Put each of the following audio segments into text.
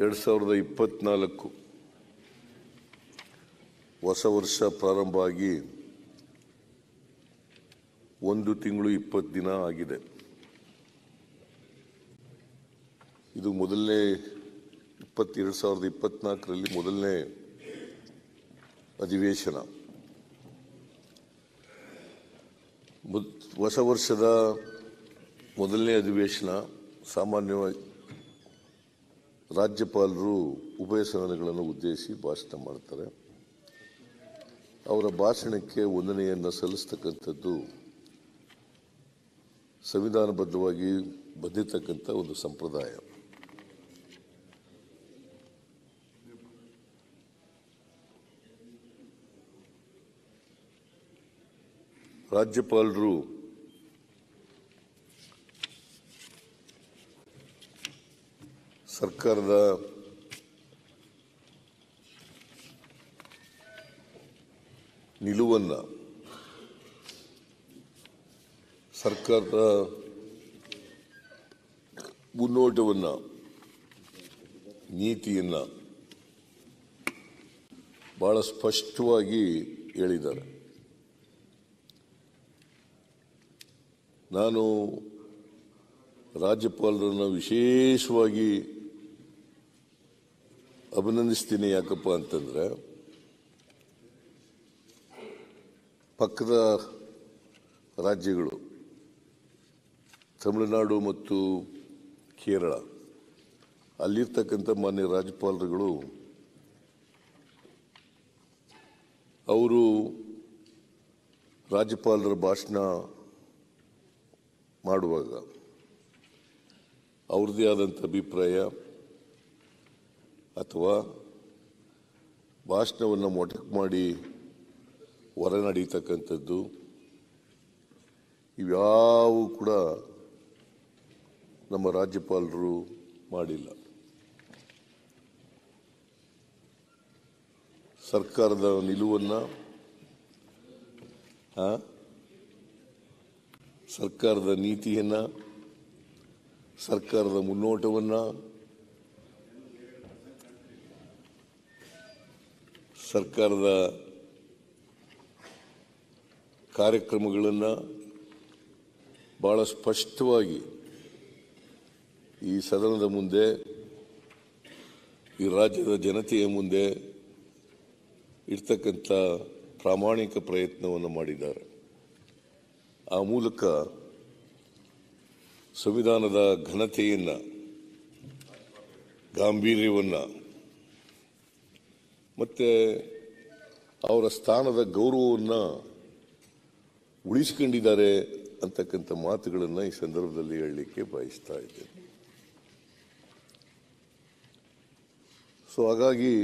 ಎರಡು ಸಾವಿರದ ಇಪ್ಪತ್ತ್ನಾಲ್ಕು ಹೊಸ ವರ್ಷ ಪ್ರಾರಂಭ ಆಗಿ ಒಂದು ತಿಂಗಳು ಇಪ್ಪತ್ತು ದಿನ ಆಗಿದೆ ಇದು ಮೊದಲನೇ ಇಪ್ಪತ್ತೆರಡು ಸಾವಿರದ ಇಪ್ಪತ್ನಾಲ್ಕರಲ್ಲಿ ಮೊದಲನೇ ಅಧಿವೇಶನ ಹೊಸ ವರ್ಷದ ಮೊದಲನೇ ಅಧಿವೇಶನ ಸಾಮಾನ್ಯವಾಗಿ ರಾಜ್ಯಪಾಲರು ಉಭಯ ಸದನಗಳನ್ನು ಉದ್ದೇಶಿಸಿ ಭಾಷಣ ಮಾಡ್ತಾರೆ ಅವರ ಭಾಷಣಕ್ಕೆ ವಂದನೆಯನ್ನು ಸಲ್ಲಿಸ್ತಕ್ಕಂಥದ್ದು ಸಂವಿಧಾನಬದ್ಧವಾಗಿ ಬಂದಿರತಕ್ಕಂಥ ಒಂದು ಸಂಪ್ರದಾಯ ರಾಜ್ಯಪಾಲರು ಸರ್ಕಾರದ ನಿಲುವನ್ನು ಸರ್ಕಾರದ ಮುನ್ನೋಟವನ್ನು ನೀತಿಯನ್ನು ಭಾಳ ಸ್ಪಷ್ಟವಾಗಿ ಹೇಳಿದ್ದಾರೆ ನಾನು ರಾಜ್ಯಪಾಲರನ್ನು ವಿಶೇಷವಾಗಿ ಅಭಿನಂದಿಸ್ತೀನಿ ಯಾಕಪ್ಪ ಅಂತಂದರೆ ಪಕ್ಕದ ರಾಜ್ಯಗಳು ತಮಿಳುನಾಡು ಮತ್ತು ಕೇರಳ ಅಲ್ಲಿರ್ತಕ್ಕಂಥ ಮಾನ್ಯ ರಾಜ್ಯಪಾಲರುಗಳು ಅವರು ರಾಜ್ಯಪಾಲರ ಭಾಷಣ ಮಾಡುವಾಗ ಅವ್ರದ್ದೇ ಆದಂಥ ಅಭಿಪ್ರಾಯ ಅಥವಾ ಭಾಷಣವನ್ನು ಮೊಟಕ್ ಮಾಡಿ ಹೊರ ನಡೀತಕ್ಕಂಥದ್ದು ಇವ್ಯಾವೂ ಕೂಡ ನಮ್ಮ ರಾಜ್ಯಪಾಲರು ಮಾಡಿಲ್ಲ ಸರ್ಕಾರದ ನಿಲುವನ್ನು ಸರ್ಕಾರದ ನೀತಿಯನ್ನು ಸರ್ಕಾರದ ಮುನ್ನೋಟವನ್ನು ಸರ್ಕಾರದ ಕಾರ್ಯಕ್ರಮಗಳನ್ನು ಭಾಳ ಸ್ಪಷ್ಟವಾಗಿ ಈ ಸದನದ ಮುಂದೆ ಈ ರಾಜ್ಯದ ಜನತೆಯ ಮುಂದೆ ಇರ್ತಕ್ಕಂಥ ಪ್ರಾಮಾಣಿಕ ಪ್ರಯತ್ನವನ್ನು ಮಾಡಿದ್ದಾರೆ ಆ ಮೂಲಕ ಸಂವಿಧಾನದ ಘನತೆಯನ್ನು ಗಾಂಭೀರ್ಯವನ್ನು ಮತ್ತು ಅವರ ಸ್ಥಾನದ ಗೌರವವನ್ನು ಉಳಿಸ್ಕೊಂಡಿದ್ದಾರೆ ಅಂತಕ್ಕಂಥ ಮಾತುಗಳನ್ನು ಈ ಸಂದರ್ಭದಲ್ಲಿ ಹೇಳಲಿಕ್ಕೆ ಬಯಸ್ತಾ ಇದ್ದೇನೆ ಸೊ ಹಾಗಾಗಿ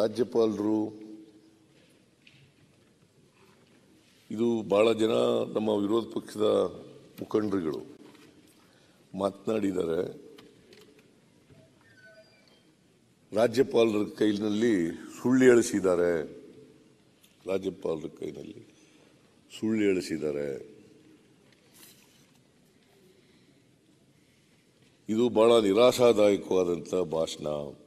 ರಾಜ್ಯಪಾಲರು ಇದು ಭಾಳ ಜನ ನಮ್ಮ ವಿರೋಧ ಪಕ್ಷದ ಮುಖಂಡರುಗಳು ಮಾತನಾಡಿದ್ದಾರೆ ರಾಜ್ಯಪಾಲರ ಕೈನಲ್ಲಿ ಸುಳ್ಳು ಎಳಿಸಿದ್ದಾರೆ ರಾಜ್ಯಪಾಲರ ಕೈನಲ್ಲಿ ಸುಳ್ಳು ಎಳಿಸಿದ್ದಾರೆ ಇದು ಬಹಳ ನಿರಾಶಾದಾಯಕವಾದಂಥ ಭಾಷಣ